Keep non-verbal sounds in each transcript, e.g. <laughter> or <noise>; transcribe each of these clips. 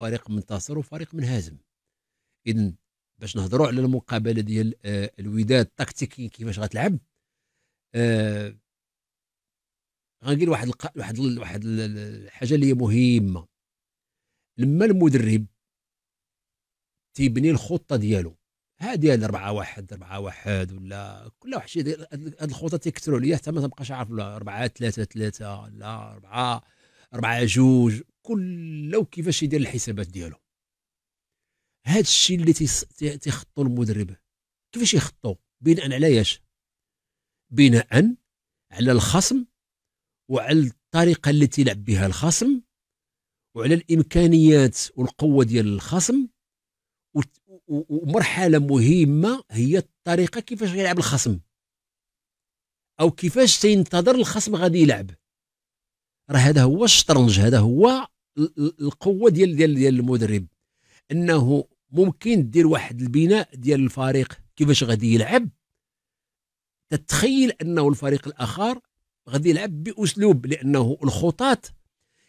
فريق منتصر وفريق منهزم اذا باش نهضروا على المقابله ديال آه، الوداد تكتيكيا كيفاش غتلعب أه غنقول واحد الق... واحد ال... واحد الحاجه اللي هي مهمه لما المدرب تيبني الخطه ديالو ها ديال 4 1 4 1 ولا كل واحد شي هاد الخطه تيكثروا ليا حتى ما تبقاش عارف ولا 4 3 3 لا 4 4 2 كله وكيفاش يدير الحسابات ديالو هذا الشيء اللي تيخطو المدرب كيفاش يخطو بناء على ايش بناء على الخصم وعلى الطريقه اللي تيلعب بها الخصم وعلى الامكانيات والقوه ديال الخصم ومرحله مهمه هي الطريقه كيفاش يلعب الخصم او كيفاش تينتظر الخصم غادي يلعب راه هذا هو الشطرنج هذا هو القوه ديال ديال ديال المدرب انه ممكن دير واحد البناء ديال الفريق كيفاش غادي يلعب تتخيل انه الفريق الاخر غادي يلعب باسلوب لانه الخطط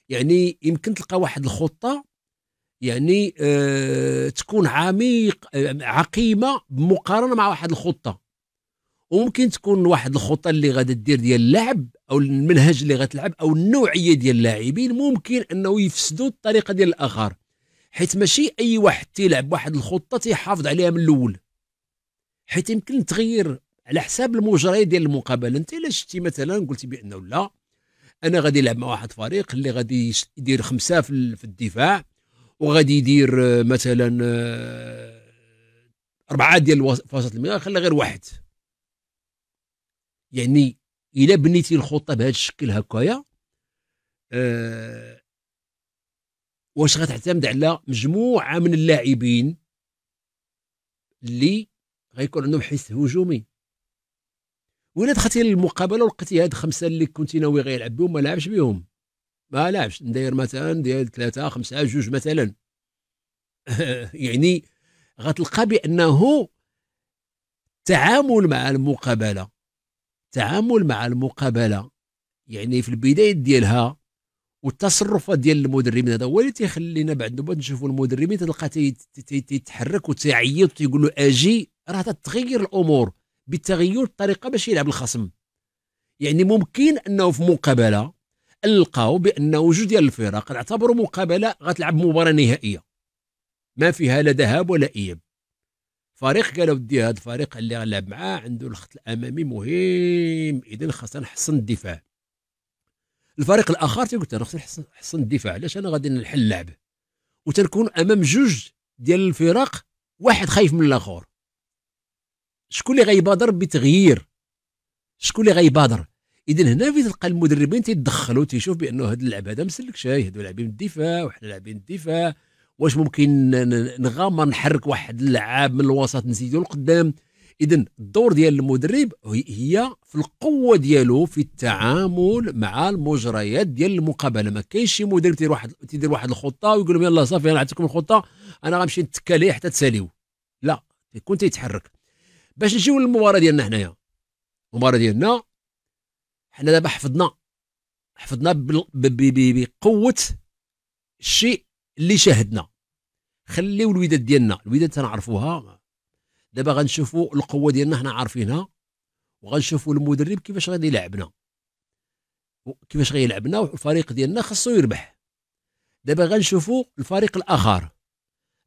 يعني يمكن تلقى واحد الخطه يعني آه تكون عميق آه، عقيمه بمقارنه مع واحد الخطه وممكن تكون واحد الخطه اللي غادي دير ديال اللعب او المنهج اللي غتلعب او النوعيه ديال اللاعبين ممكن انه يفسدوا الطريقه ديال الاخر حيت ماشي اي واحد تيلعب واحد الخطه تيحافظ عليها من الاول حيت يمكن تغير على حساب المجريات ديال المقابله انت الا شتي مثلا قلتي بانه لا انا غادي نلعب مع واحد فريق اللي غادي يدير خمسه في الدفاع وغادي يدير آه، مثلا آه، اربعه ديال وسط المياه خلى غير واحد يعني الا بنيتي الخطه بهذا الشكل هكايا أه واش غتعتمد على مجموعه من اللاعبين اللي غيكون عندهم حس هجومي ولا دخلتي للمقابله ولقيتي هاد خمسه اللي كنتي ناوي غيلعب بهم ما لعبش بهم ما لعبش ندير مثلا ديال ثلاثه خمسه جوج مثلا <laughs> يعني غتلقى بانه تعامل مع المقابله التعامل مع المقابله يعني في البدايه ديالها والتصرفات ديال المدربين هذا هو اللي تيخلينا بعد نبات نشوفوا المدربين تلقى تيتحرك وتيعيط وتيقول له اجي راه تتغير الامور بتغير الطريقه باش يلعب الخصم يعني ممكن انه في مقابله القاو بانه جوج ديال الفرق نعتبروا مقابله غتلعب مباراه نهائيه ما فيها لا ذهاب ولا اياب فريق قالوا ودي هذا الفريق اللي غنلعب معاه عنده الخط الامامي مهم اذا خاصنا نحسن الدفاع الفريق الاخر تيقول انا خاصني نحسن الدفاع علاش انا غادي نحل اللعب وتنكون امام جوج ديال الفرق واحد خايف من الاخر شكون اللي غيبادر بتغيير شكون اللي غيبادر اذا هنا في تلقى المدربين تيدخلوا تيشوف بانه هاد اللعب هذا مسلك شاي هادو لاعبين الدفاع وحنا لاعبين الدفاع واش ممكن نغامر نحرك واحد اللعاب من الوسط نزيدو لقدام اذا الدور ديال المدرب هي في القوه ديالو في التعامل مع المجريات ديال المقابله ما كاينش شي مدرب تيدير واحد تيدير واحد الخطه ويقول لهم يلاه صافي انا عطيتكم الخطه انا غنمشي نتكا ليه حتى تساليو لا تيكون تيتحرك باش نجيو للمباراه ديالنا هنايا المباراه ديالنا حنا دابا حفظنا حفظنا بقوه الشيء اللي شاهدنا خليو الوداد ديالنا الوداد تنعرفوها دابا غنشوفوا القوه ديالنا حنا عارفينها وغنشوفوا المدرب كيفاش غادي يلعبنا كيفاش غيلعبنا والفريق ديالنا خاصو يربح دابا غنشوفوا الفريق الاخر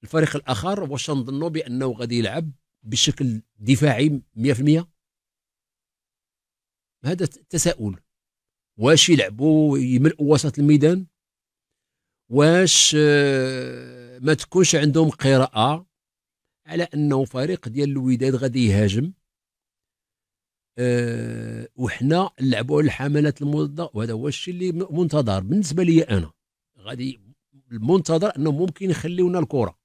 الفريق الاخر واش نظنوا بانه غادي يلعب بشكل دفاعي 100% هذا تساؤل واش يلعبوا يملؤوا وسط الميدان واش آه، ما تكونش عندهم قراءه على انه فريق ديال الوداد غادي يهاجم أه وحنا نلعبوا على الحملات المضاده وهذا هو الشيء اللي منتظر بالنسبه لي انا غادي المنتظر انه ممكن يخليونا الكره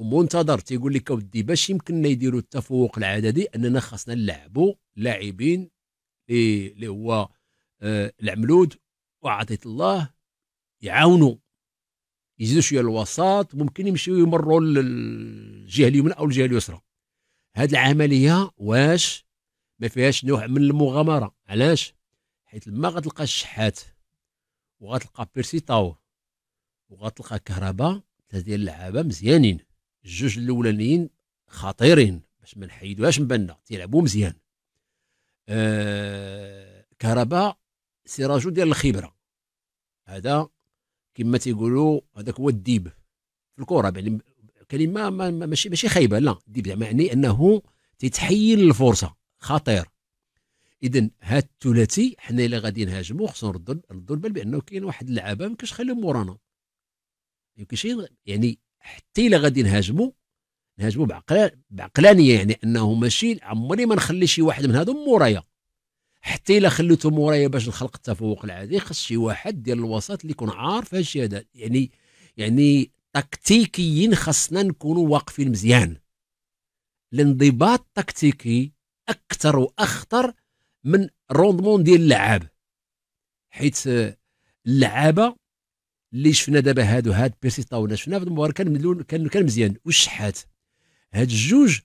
ومنتظر تيقول لك اودي باش يمكننا يديروا التفوق العددي اننا خاصنا نلعبوا لاعبين اللي هو آه، العملود وعطيت الله يعاونوا يزيدوا شويه الوساط ممكن يمشيو يمروا للجهه اليمنى او الجهه اليسرى هذه العمليه واش ما فيهاش نوع من المغامره علاش حيت لما غتلقى الشحات وغتلقى بيرسيتاو وغتلقى كهرباء ثلاثه ديال اللعابه مزيانين الجوج الاولانيين خطيرين باش ما نحيدوهاش من بالنا تيلعبوا مزيان آه كهرباء سي ديال الخبره هذا كما تيقولوا هذاك هو الديب في الكره يعني كلمه ماشي ماشي خايبه لا الديب يعني انه تتحيل الفرصه خطير اذا هاد الثلاثي حنا الا غادي نهاجموا خصنا نردوا نردوا البال بانه كاين واحد اللعابه ما كاينش نخليهم مورانا ما يعني حتى الا غادي نهاجموا نهاجموا بعقلانيه يعني انه ماشي عمري ما نخلي شي واحد من هادو مورايا حتى الا خليتهم مورايا باش نخلق التفوق العادي خص شي واحد ديال الوسط اللي يكون عارف هادشي هذا يعني يعني تكتيكيا خصنا نكونوا واقفين مزيان الانضباط التكتيكي اكثر واخطر من روندمون ديال اللعاب حيت آه، اللعابه اللي شفنا دابا هادو هاد بيرسيتا ولا شفنا في المباراه كان مدلول كان كان مزيان والشحات هاد الجوج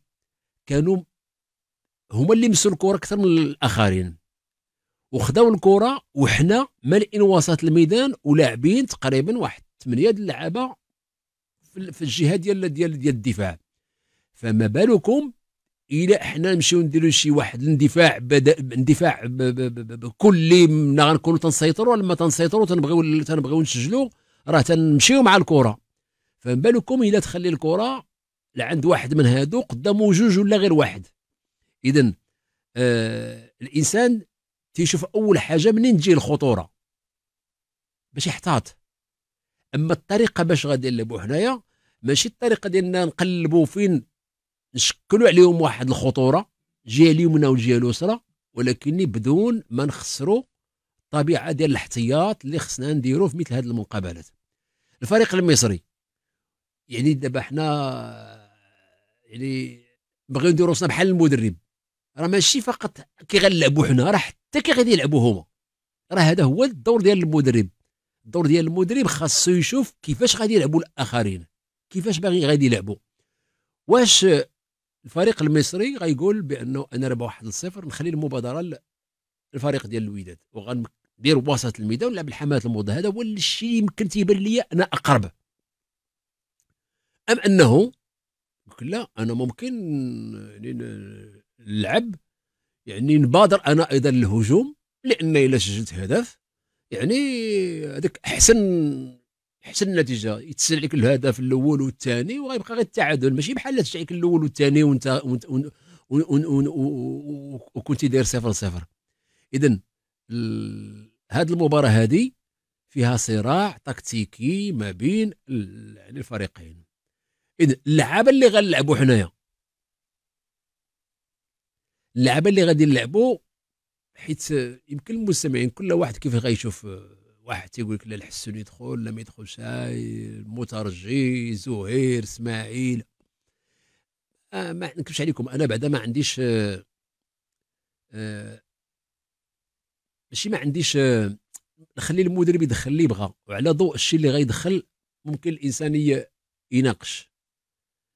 كانوا هما اللي مسوا الكره اكثر من الاخرين وخداو الكره وحنا مالئين وسط الميدان ولاعبين تقريبا واحد ديال اللعابه في الجهه ديال ديال ديال الدفاع فما بالكم الا حنا نمشيو نديرو شي واحد الاندفاع بدا اندفاع كلي غنكونوا تنسيطروا ما تنسيطروا تنبغيو تنبغيو نسجلوا راه تنمشيو مع الكره فما بالكم الا تخلي الكره لعند واحد من هادو قدامه جوج ولا غير واحد اذا آه الانسان تيشوف اول حاجه منين تجي الخطوره باش يحتاط اما الطريقه باش غادي نلعبوا حنايا ماشي الطريقه ديالنا نقلبوا فين نشكلوا عليهم واحد الخطوره جهه اليمنى والجهه اليسرى ولكن بدون ما نخسروا الطبيعه ديال الاحتياط اللي خصنا نديروا في مثل هذه المقابلات الفريق المصري يعني دابا حنا يعني بغيو نديروا روسنا بحال المدرب راه ماشي فقط كي غنلعبوا حنا راه حتى كي غادي يلعبوا هما راه هذا هو الدور ديال المدرب الدور ديال المدرب خاصو يشوف كيفاش غادي يلعبوا الاخرين كيفاش باغي غادي يلعبوا واش الفريق المصري غيقول بانه انا ربح واحد الصفر نخلي المبادره للفريق ديال الوداد وغندير وسط الميدان ونلعب الحماس الموضه هذا هو الشيء اللي يمكن تيبان لي انا اقرب ام انه لا انا ممكن اللعب يعني نبادر انا ايضا للهجوم لان الا سجلت هدف يعني هذاك احسن احسن نتيجه يتسلع عليك الهدف الاول والثاني وغيبقى غير التعادل ماشي بحال تسعى عليك الاول والثاني وانت وكنتي داير صفر صفر اذا هذه المباراه هذه فيها صراع تكتيكي ما بين يعني الفريقين اذا اللعابه اللي غنلعبوا حنايا اللعبه اللي غادي نلعبوا حيت يمكن المستمعين كل واحد كيف غيشوف آه، واحد تيقول لك لا الحسون يدخل لا ما يدخلش المترجي زهير اسماعيل آه ما نكذبش عليكم انا بعدا ما عنديش آه آه ماشي ما عنديش آه نخلي المدرب يدخل اللي يبغى وعلى ضوء الشيء اللي غيدخل ممكن الانسان يناقش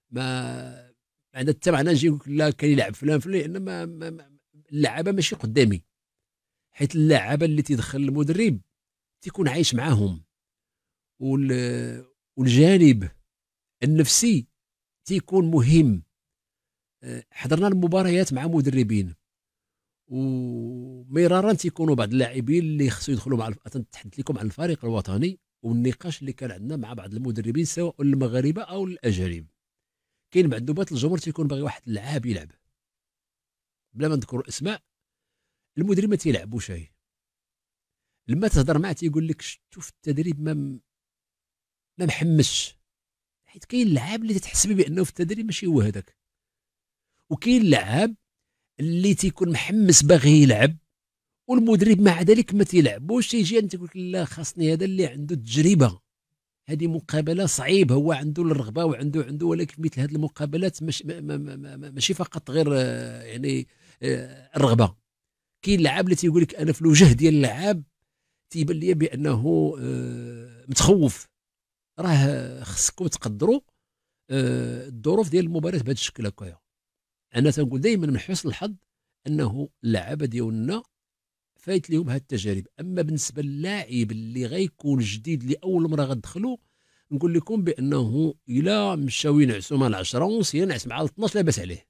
ما حتى معنا نجي نقول لا كان يلعب فلان فلان لان ما, ما اللعابه ماشي قدامي حيت اللعابه اللي تيدخل المدرب تيكون عايش معاهم والجانب النفسي تيكون مهم آه، حضرنا المباريات مع مدربين ومرارا تيكونوا بعض اللاعبين اللي خصو يدخلوا مع الف... لكم عن الفريق الوطني والنقاش اللي كان عندنا مع بعض المدربين سواء المغاربه او الاجانب كاين بعض نوبات الجمهور تيكون باغي واحد اللعاب يلعب بلا ما نذكر الاسماء المدرب ما تيلعبوش هي لما تهضر معاه تيقول لك شفتو في التدريب ما ما محمسش حيت كاين اللعاب اللي تتحسبي بانه في التدريب ماشي هو هذاك وكاين اللعاب اللي تيكون محمس باغي يلعب والمدرب مع ذلك ما تيلعبوش تيجي انت تقول لا خاصني هذا اللي عنده تجربه هذه مقابله صعيبه هو عنده الرغبه وعنده عنده ولكن مثل هذه المقابلات مش ماشي فقط غير آه، يعني آه، الرغبه كاين لعاب اللي تيقول لك انا في الوجه ديال اللعاب تيبان لي بانه آه، متخوف راه خصكم تقدروا الظروف ديال المباراه بهذا الشكل هكايا انا تنقول دائما من حسن الحظ انه اللعابه ديالنا فايت لهم هاد التجارب اما بالنسبه للاعب اللي غيكون جديد لاول مره غدخلوا نقول لكم بانه الا مشاو ينعسوا مع العشرة ونص ينعس مع ال 12 لاباس عليه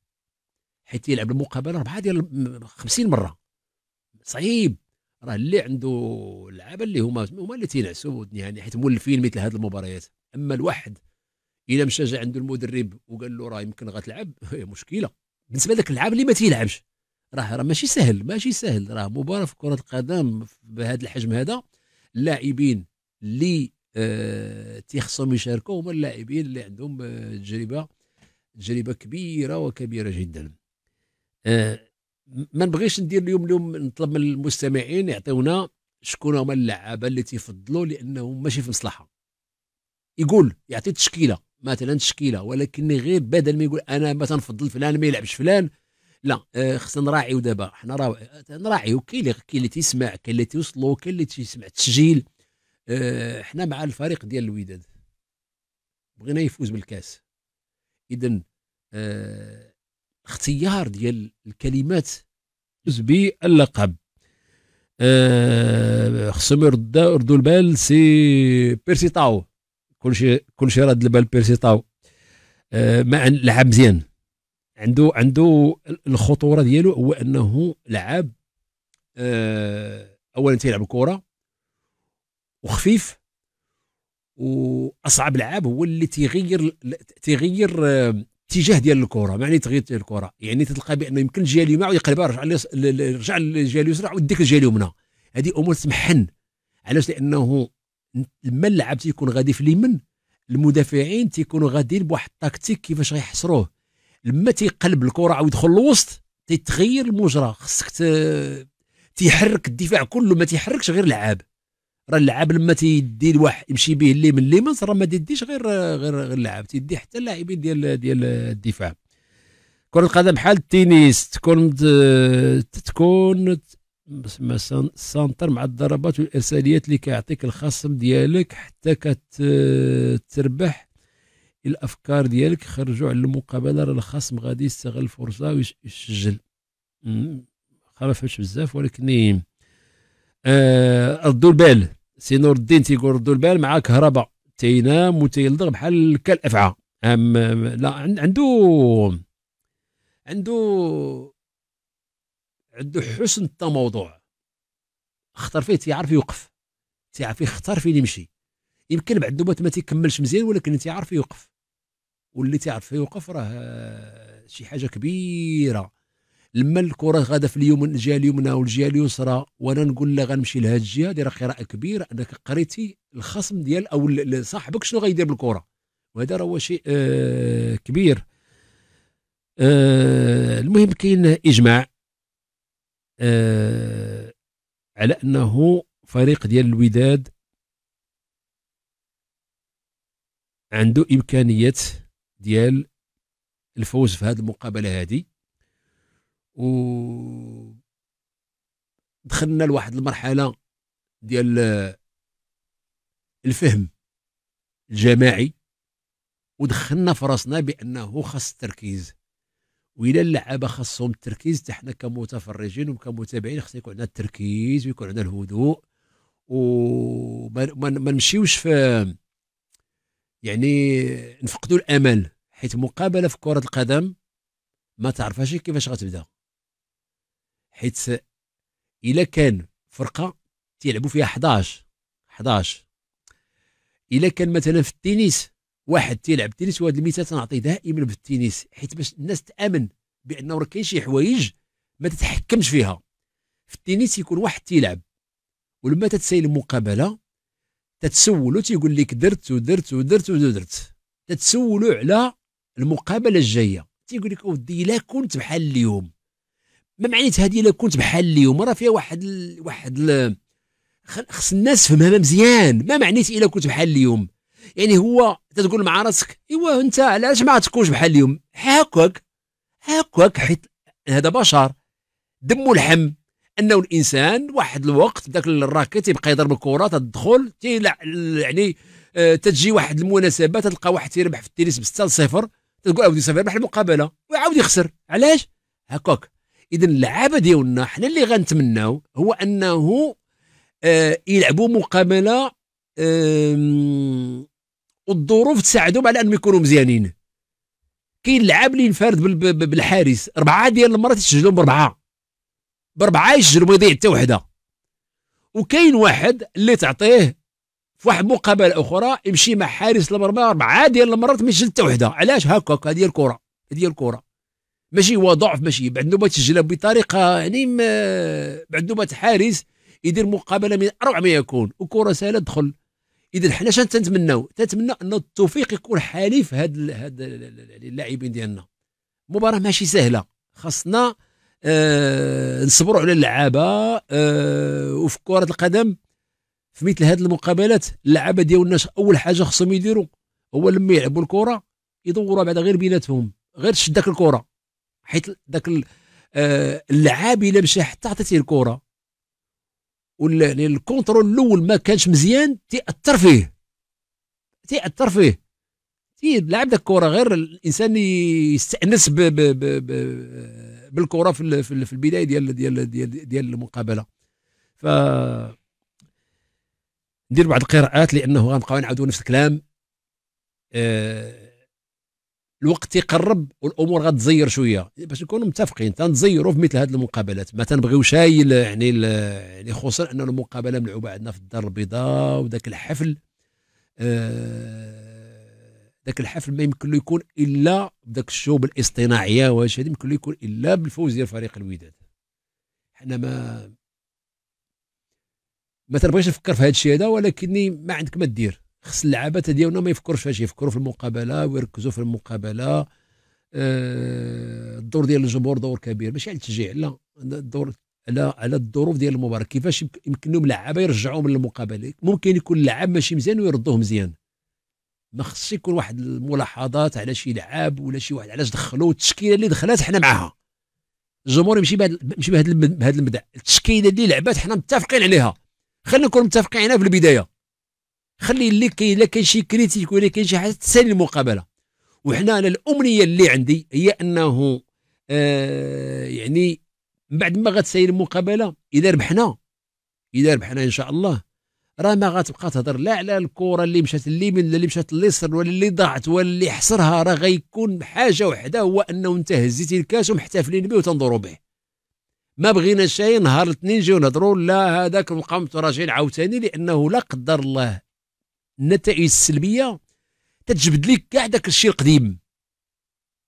حيت يلعب المقابله اربعه ديال 50 مره صعيب راه اللي عنده لعابه اللي هما هما اللي تينعسوا يعني حيت مولفين مثل هذه المباريات اما الواحد الا مشى جا عنده المدرب وقال له راه يمكن غتلعب <laughs> مشكله بالنسبه لك اللعاب اللي ما تيلعبش راه راه ماشي سهل ماشي سهل راه مباراه في كره القدم بهذا الحجم هذا اللاعبين اللي آه تيخصهم يشاركوا هما اللاعبين اللي عندهم آه، تجربه تجربه كبيره وكبيره جدا آه ما نبغيش ندير اليوم اليوم نطلب من المستمعين يعطيونا شكون هما اللعابه اللي تيفضلوا لانهم ماشي في مصلحه يقول يعطي تشكيله مثلا تشكيله ولكن غير بدل ما يقول انا مثلا نفضل فلان ما يلعبش فلان لا آه، خصنا نراعيو دابا حنا راه آه، نراعيو كاين اللي كاين اللي تيسمع كاين اللي تيوصلو كاين اللي تيسمع التسجيل آه، حنا مع الفريق ديال الوداد بغينا يفوز بالكاس اذا أه اختيار ديال الكلمات فوز باللقب أه خصهم يردوا البال سي بيرسي طاو كلشي كلشي راد البال بيرسي طاو أه لعب مزيان عنده عنده الخطوره ديالو هو انه لعاب آه، اولا تيلعب الكره وخفيف واصعب لعاب هو اللي تيغير تيغير آه، اتجاه ديال الكره يعني تغير الكره يعني تلقى بانه يمكن الجهه اليمنى ويقلبها رجع رجع للجهه اليسرى وديك الجهه اليمنى هذه امور تمحن علاش لانه لما اللعب تيكون غادي في اليمين المدافعين تيكونوا غاديين بواحد التكتيك كيفاش غيحصروه لما تيقلب الكره او يدخل الوسط تيتغير المجرى خصك تيحرك الدفاع كله ما تيحركش غير لعاب راه اللعاب لما تيدي الواحد يمشي به اللي من اليمين راه ما تيديش غير غير غير اللعاب تيدي حتى اللاعبين ديال ديال الدفاع كرة القدم بحال التنس تكون تكون سانتر مع الضربات والارساليات اللي كيعطيك الخصم ديالك حتى كتربح الافكار ديالك خرجوا على المقابله راه الخصم غادي يستغل الفرصه ويسجل ما فهمتش بزاف ولكن آه ردوا البال سي نور الدين تيقول ردوا البال مع كهرباء تينام وتيلدغ بحال كالافعى أم لا عنده عنده عنده حسن التموضع اختار فيه تيعرف يوقف تيعرف يختار فين يمشي يمكن بعد ما تيكملش مزيان ولكن تيعرف يوقف واللي تعرف يوقف راه شي حاجه كبيره لما الكره غادا في اليوم الجهه اليمنى والجهه اليسرى وانا نقول لا غنمشي لهاد الجهه هذه راه قراءه كبيره انك قريتي الخصم ديال او صاحبك شنو غيدير بالكره وهذا راه هو شيء آه كبير آه المهم كاين اجماع آه على انه فريق ديال الوداد عنده امكانيه ديال الفوز في هذه المقابله هذه و دخلنا لواحد المرحله ديال الفهم الجماعي ودخلنا في راسنا بانه خاص التركيز وإلى اللعابة خاصهم التركيز حتى حنا كمتفرجين وكمتابعين خاص يكون عندنا التركيز ويكون عندنا الهدوء وما ما نمشيوش في يعني نفقدوا الامل حيت مقابله في كره القدم ما تعرفهاش كيفاش غتبدا حيت الا كان فرقه تيلعبوا فيها 11 11 الا كان مثلا في التنس واحد تيلعب التنس وهذا المثال تنعطيه دائما في التنس حيت باش الناس تامن بانه راه كاين شي حوايج ما تتحكمش فيها في التنس يكون واحد تيلعب ولما تتسيل المقابله تتسولو تيقول لك درت ودرت ودرت ودرت تتسولو على المقابله الجايه تيقول لك اودي الا كنت بحال اليوم ما معنيت هذه الا كنت بحال اليوم راه فيها واحد ال... واحد ال... خص الناس فهمها مزيان ما معنيت الا كنت بحال اليوم يعني هو تتقول مع راسك ايوا انت علاش ما تكونش بحال اليوم هاكوك هاكوك حيت هذا بشر دم الحم انه الانسان واحد الوقت ذاك الراكي تيبقى يضرب الكره تدخل تيلع يعني آه، تجي واحد المناسبه تلقى واحد تيربح في التنس ب 6 0 تلقى عاود يصيفط بحال المقابله ويعاود يخسر علاش هكاك اذا اللعابه ديالنا حنا اللي غنتمناو هو انه آه يلعبوا مقابله آه والظروف تساعدهم على انهم يكونوا مزيانين كاين لعاب اللي ينفرد بالحارس اربعه ديال المرات يسجلوا بربعه بربعه يسجلوا ما يضيع حتى وحده وكاين واحد اللي تعطيه في واحد مقابله اخرى يمشي مع حارس المرمى اربعه عادي المرات يسجل ستة وحده علاش هكا هكا هذه الكره هذه الكره ماشي هو ضعف ماشي بعد نوبه تسجل بطريقه يعني ما بعد نوبه حارس يدير مقابله من اروع ما يكون وكره سهله تدخل اذا حنا شنو تنتمناو تنتمنى ان التوفيق يكون حليف هاد هاد يعني اللاعبين ديالنا مباراه ماشي سهله خاصنا آه نصبروا على اللعابه آه وفي كره القدم في مثل هذه المقابلات اللعابه ديالنا اول حاجه خصهم يديروا هو لما يلعبوا الكره يدوروا بعدا غير بيناتهم غير تشد داك الكره حيت داك آه، اللعاب الا مشى حتى عطيتيه الكره يعني الكونترول الاول ما كانش مزيان تاثر فيه تاثر فيه لعب داك الكره غير الانسان يستانس ب ب ب ب بالكره في, في البدايه ديال ديال ديال, ديال المقابله ف ندير بعض القراءات لانه غنبقاو نعاودوا نفس الكلام أه الوقت يقرب والامور غتزير شويه باش نكونوا متفقين تنزيروا في مثل هذه المقابلات ما تنبغيوش هاي يعني يعني خصوصا ان المقابله ملعوبه عندنا في الدار البيضاء وذاك الحفل أه ذاك الحفل ما يمكن له يكون الا بذاك الشوب الاصطناعيه واش هذه يمكن له يكون الا بالفوز ديال فريق الوداد حنا ما ما تنبغيش تفكر في هذا الشيء هذا ولكني ما عندك ما دير خص اللعابه ديالنا ما يفكروش فاش يفكروا في المقابله ويركزوا في المقابله آه الدور ديال الجمهور دور كبير ماشي على التشجيع لا الدور على على الظروف ديال المباراه كيفاش يمكن لهم لعابه يرجعوا من المقابله ممكن يكون اللعاب ماشي مزيان ويردوه مزيان ما خصش يكون واحد الملاحظات على شي لعاب ولا شي واحد علاش دخلوا التشكيله اللي دخلات حنا معاها الجمهور يمشي بهذا يمشي بهذا المبدا التشكيله اللي لعبات حنا متفقين عليها خلينا نكون متفقين هنا في البدايه خلي اللي كاين لا كاين شي كريتيك ولا كاين شي حاجه تسالي المقابله وحنا انا الامنيه اللي عندي هي انه آه يعني بعد ما غتسالي المقابله اذا ربحنا اذا ربحنا ان شاء الله راه ما غتبقى تهضر لا على الكره اللي مشات اليمين ولا اللي مشات اليسر ولا اللي ضاعت ولا اللي حصرها راه غيكون حاجه وحده هو انه انت هزيتي الكاس ومحتفلين به وتنظروا به ما بغينا شيء نهار الاثنين نجيو نهضروا لا هذاك المقام متراجعين عاوتاني لانه لا قدر الله النتائج السلبيه تتجبد لك كاع داك الشيء القديم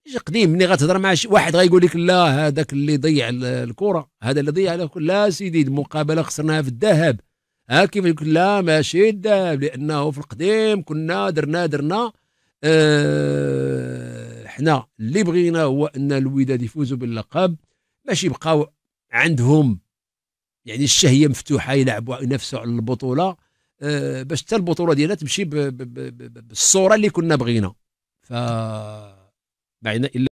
شيء قديم ملي غتهضر مع شي واحد غيقول لك لا هذاك اللي ضيع الكره هذا اللي ضيع لا سيدي المقابله خسرناها في الذهب ها كيف يقول لا ماشي الذهب لانه في القديم كنا درنا درنا اه حنا اللي بغينا هو ان الوداد يفوزوا باللقب باش يبقاو عندهم يعني الشهيه مفتوحه يلعبوا ينافسوا على البطوله أه باش حتى البطوله ديالها تمشي بالصوره اللي كنا بغينا ف ما الا